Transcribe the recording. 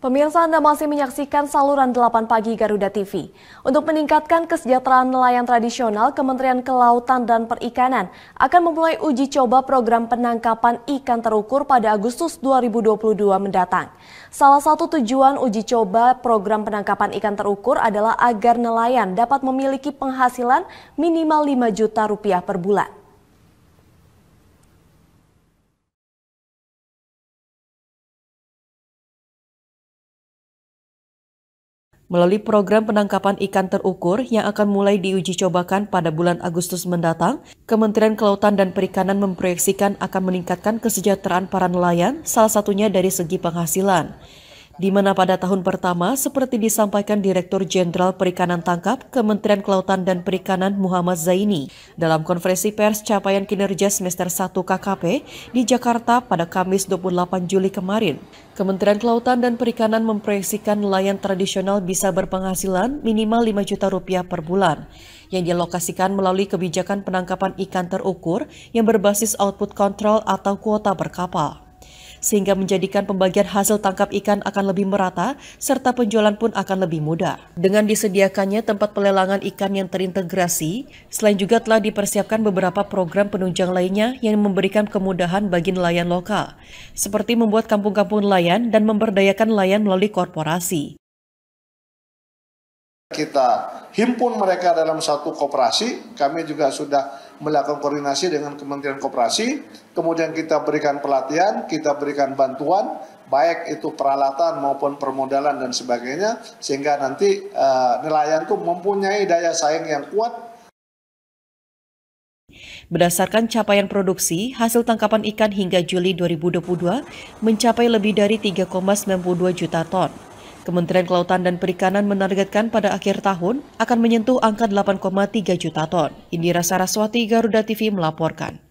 Pemirsa Anda masih menyaksikan saluran 8 pagi Garuda TV. Untuk meningkatkan kesejahteraan nelayan tradisional, Kementerian Kelautan dan Perikanan akan memulai uji coba program penangkapan ikan terukur pada Agustus 2022 mendatang. Salah satu tujuan uji coba program penangkapan ikan terukur adalah agar nelayan dapat memiliki penghasilan minimal 5 juta rupiah per bulan. melalui program penangkapan ikan terukur yang akan mulai diuji cobakan pada bulan Agustus mendatang, Kementerian Kelautan dan Perikanan memproyeksikan akan meningkatkan kesejahteraan para nelayan, salah satunya dari segi penghasilan di mana pada tahun pertama, seperti disampaikan Direktur Jenderal Perikanan Tangkap Kementerian Kelautan dan Perikanan Muhammad Zaini dalam konferensi pers capaian kinerja semester 1 KKP di Jakarta pada Kamis 28 Juli kemarin. Kementerian Kelautan dan Perikanan memproyeksikan nelayan tradisional bisa berpenghasilan minimal 5 juta rupiah per bulan yang dialokasikan melalui kebijakan penangkapan ikan terukur yang berbasis output control atau kuota per sehingga menjadikan pembagian hasil tangkap ikan akan lebih merata serta penjualan pun akan lebih mudah. Dengan disediakannya tempat pelelangan ikan yang terintegrasi, selain juga telah dipersiapkan beberapa program penunjang lainnya yang memberikan kemudahan bagi nelayan lokal, seperti membuat kampung-kampung nelayan dan memberdayakan nelayan melalui korporasi. Kita himpun mereka dalam satu koperasi, kami juga sudah melakukan koordinasi dengan Kementerian Koperasi, kemudian kita berikan pelatihan, kita berikan bantuan, baik itu peralatan maupun permodalan dan sebagainya, sehingga nanti uh, nelayan itu mempunyai daya saing yang kuat Berdasarkan capaian produksi, hasil tangkapan ikan hingga Juli 2022 mencapai lebih dari 3,92 juta ton. Kementerian Kelautan dan Perikanan menargetkan pada akhir tahun akan menyentuh angka 8,3 juta ton. Indira Saraswati, Garuda TV melaporkan.